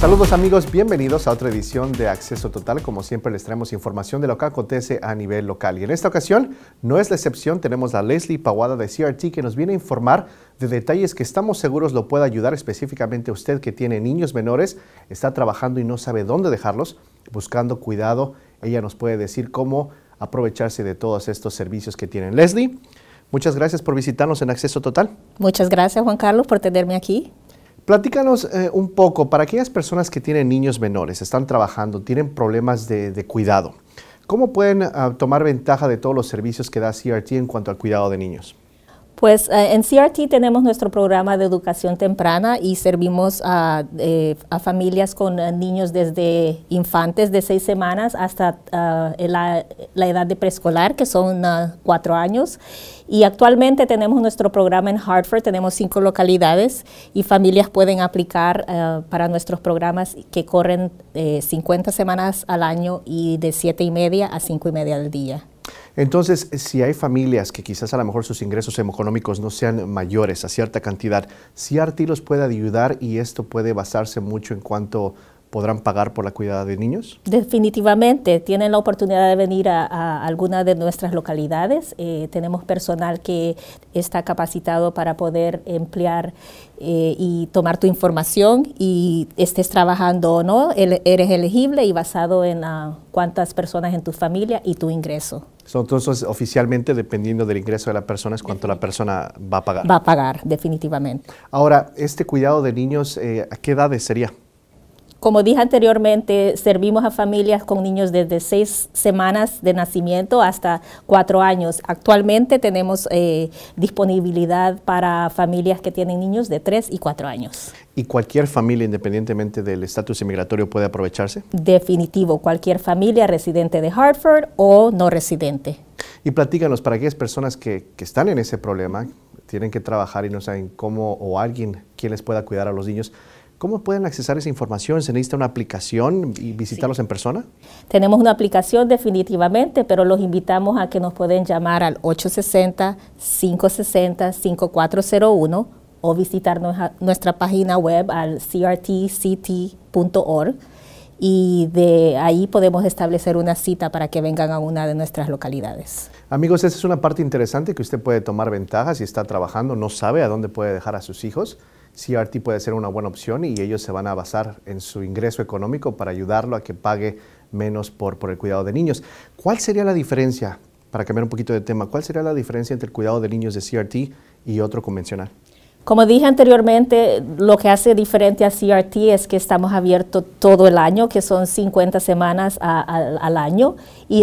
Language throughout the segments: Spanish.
Saludos amigos, bienvenidos a otra edición de Acceso Total. Como siempre les traemos información de lo que acontece a nivel local. Y en esta ocasión no es la excepción, tenemos a Leslie Paguada de CRT que nos viene a informar de detalles que estamos seguros lo puede ayudar específicamente a usted que tiene niños menores, está trabajando y no sabe dónde dejarlos, buscando cuidado. Ella nos puede decir cómo aprovecharse de todos estos servicios que tienen. Leslie, muchas gracias por visitarnos en Acceso Total. Muchas gracias Juan Carlos por tenerme aquí. Platícanos eh, un poco, para aquellas personas que tienen niños menores, están trabajando, tienen problemas de, cuidado, ¿cómo pueden ah, tomar ventaja de todos los servicios que da CRT en cuanto al cuidado de niños? Pues eh, en CRT tenemos nuestro programa de educación temprana y servimos a, eh, familias con eh, niños desde infantes de seis semanas hasta la, edad de preescolar, que son cuatro años. Y actualmente tenemos nuestro programa en Hartford, tenemos cinco localidades y familias pueden aplicar para nuestros programas que corren 50 semanas al año y de siete y media a cinco y media al día. Entonces, si hay familias que quizás a lo mejor sus ingresos económicos no sean mayores a cierta cantidad, Arti los puede ayudar y esto puede basarse mucho en cuanto podrán pagar por la cuidada de niños? Definitivamente, tienen la oportunidad de venir a, alguna de nuestras localidades. Eh, tenemos personal que está capacitado para poder emplear eh, y tomar tu información y estés trabajando o no, eres elegible y basado en cuántas personas en tu familia y tu ingreso entonces, oficialmente, dependiendo del ingreso de la persona, es cuanto la persona va a pagar. Va a pagar, definitivamente. Ahora, este cuidado de niños, eh, ¿a qué edades sería? Como dije anteriormente, servimos a familias con niños desde seis semanas de nacimiento hasta cuatro años. Actualmente tenemos eh, disponibilidad para familias que tienen niños de tres y cuatro años. ¿Y cualquier familia, independientemente del estatus inmigratorio, puede aprovecharse? Definitivo, cualquier familia residente de Hartford o no residente. Y platícanos para aquellas personas que, que están en ese problema, tienen que trabajar y no saben cómo o alguien, quién les pueda cuidar a los niños. ¿Cómo pueden accesar esa información? ¿Se necesita una aplicación y visitarlos en persona? Tenemos una aplicación definitivamente, pero los invitamos a que nos pueden llamar al 860-560-5401 o visitar nuestra, página web al crtct.org y de ahí podemos establecer una cita para que vengan a una de nuestras localidades. Amigos, esa es una parte interesante que usted puede tomar ventaja si está trabajando, no sabe a dónde puede dejar a sus hijos. CRT puede ser una buena opción y ellos se van a basar en su ingreso económico para ayudarlo a que pague menos por, por el cuidado de niños. ¿Cuál sería la diferencia, para cambiar un poquito de tema, cuál sería la diferencia entre el cuidado de niños de CRT y otro convencional? Como dije anteriormente, lo que hace diferente a CRT es que estamos abiertos todo el año, que son 50 semanas al año, y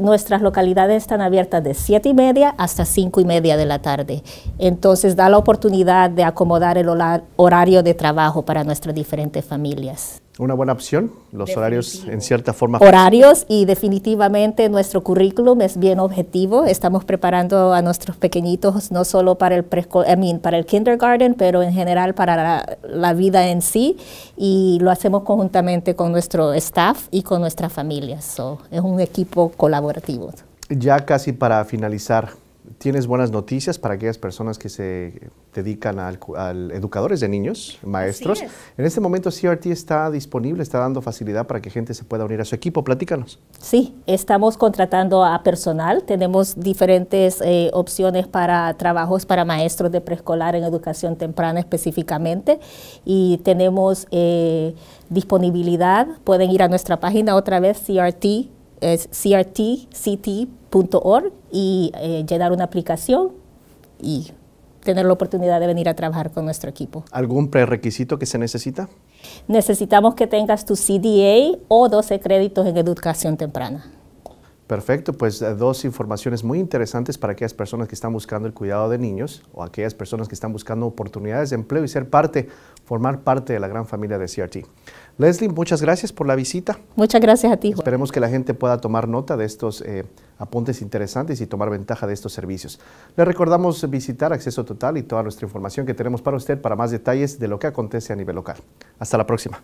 nuestras localidades están abiertas de 7 y media hasta 5 y media de la tarde. Entonces da la oportunidad de acomodar el horario de trabajo para nuestras diferentes familias una buena opción. Los horarios en cierta forma. Horarios y definitivamente nuestro currículum es bien objetivo. Estamos preparando a nuestros pequeñitos no solo para el pre para el kindergarten, pero en general para la, vida en sí y lo hacemos conjuntamente con nuestro staff y con nuestras familias. es un equipo colaborativo. Ya casi para finalizar, tienes buenas noticias para aquellas personas que se dedican al, educadores de niños, maestros. En este momento CRT está disponible, está dando facilidad para que gente se pueda unir a su equipo. Platícanos. Sí, estamos contratando a personal. Tenemos diferentes eh, opciones para trabajos para maestros de preescolar en educación temprana específicamente. Y tenemos eh, disponibilidad. Pueden ir a nuestra página otra vez, CRT, es .org y eh, llenar una aplicación y tener la oportunidad de venir a trabajar con nuestro equipo. ¿Algún prerequisito que se necesita? Necesitamos que tengas tu CDA o 12 créditos en educación temprana. Perfecto, pues eh, dos informaciones muy interesantes para aquellas personas que están buscando el cuidado de niños o aquellas personas que están buscando oportunidades de empleo y ser parte, formar parte de la gran familia de CRT. Leslie, muchas gracias por la visita. Muchas gracias a ti. Juan. Esperemos que la gente pueda tomar nota de estos eh, apuntes interesantes y tomar ventaja de estos servicios. Le recordamos visitar Acceso Total y toda nuestra información que tenemos para usted para más detalles de lo que acontece a nivel local. Hasta la próxima.